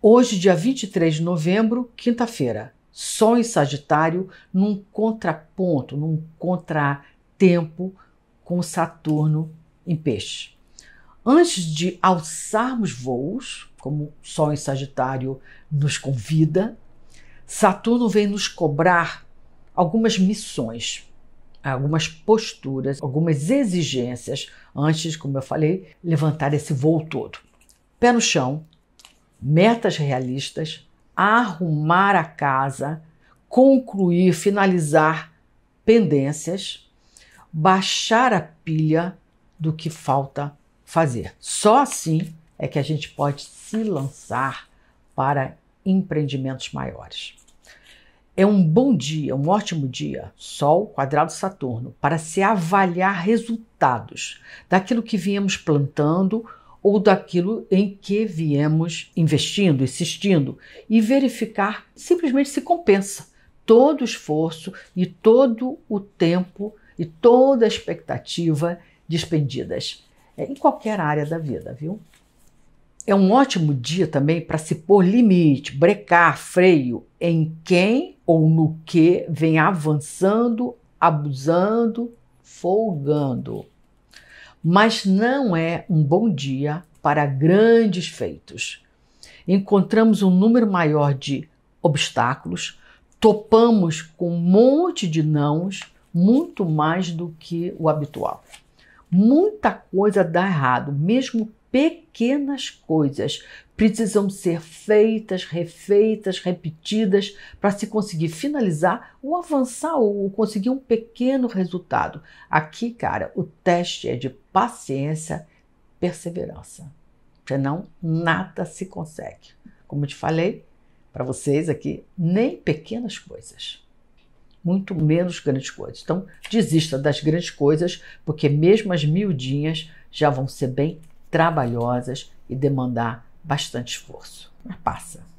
Hoje, dia 23 de novembro, quinta-feira, Sol em Sagitário, num contraponto, num contratempo com Saturno em Peixe. Antes de alçarmos voos, como Sol em Sagitário nos convida, Saturno vem nos cobrar algumas missões, algumas posturas, algumas exigências antes, como eu falei, levantar esse voo todo. Pé no chão, metas realistas, arrumar a casa, concluir, finalizar pendências, baixar a pilha do que falta fazer. Só assim é que a gente pode se lançar para empreendimentos maiores. É um bom dia, um ótimo dia, Sol, quadrado Saturno, para se avaliar resultados daquilo que viemos plantando ou daquilo em que viemos investindo, insistindo, e verificar simplesmente se compensa todo o esforço e todo o tempo e toda a expectativa despendidas é, em qualquer área da vida, viu? É um ótimo dia também para se pôr limite, brecar, freio em quem ou no que vem avançando, abusando, folgando mas não é um bom dia para grandes feitos. Encontramos um número maior de obstáculos, topamos com um monte de nãos, muito mais do que o habitual. Muita coisa dá errado, mesmo pequenas coisas precisam ser feitas, refeitas, repetidas para se conseguir finalizar ou avançar ou conseguir um pequeno resultado. Aqui, cara, o teste é de paciência, perseverança. Senão nada se consegue. Como eu te falei para vocês aqui, nem pequenas coisas muito menos grandes coisas. Então, desista das grandes coisas, porque mesmo as miudinhas já vão ser bem trabalhosas e demandar bastante esforço. Mas passa.